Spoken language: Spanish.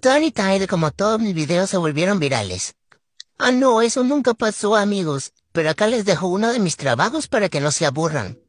tan Tide, como todos mis videos, se volvieron virales. Ah, no, eso nunca pasó, amigos, pero acá les dejo uno de mis trabajos para que no se aburran.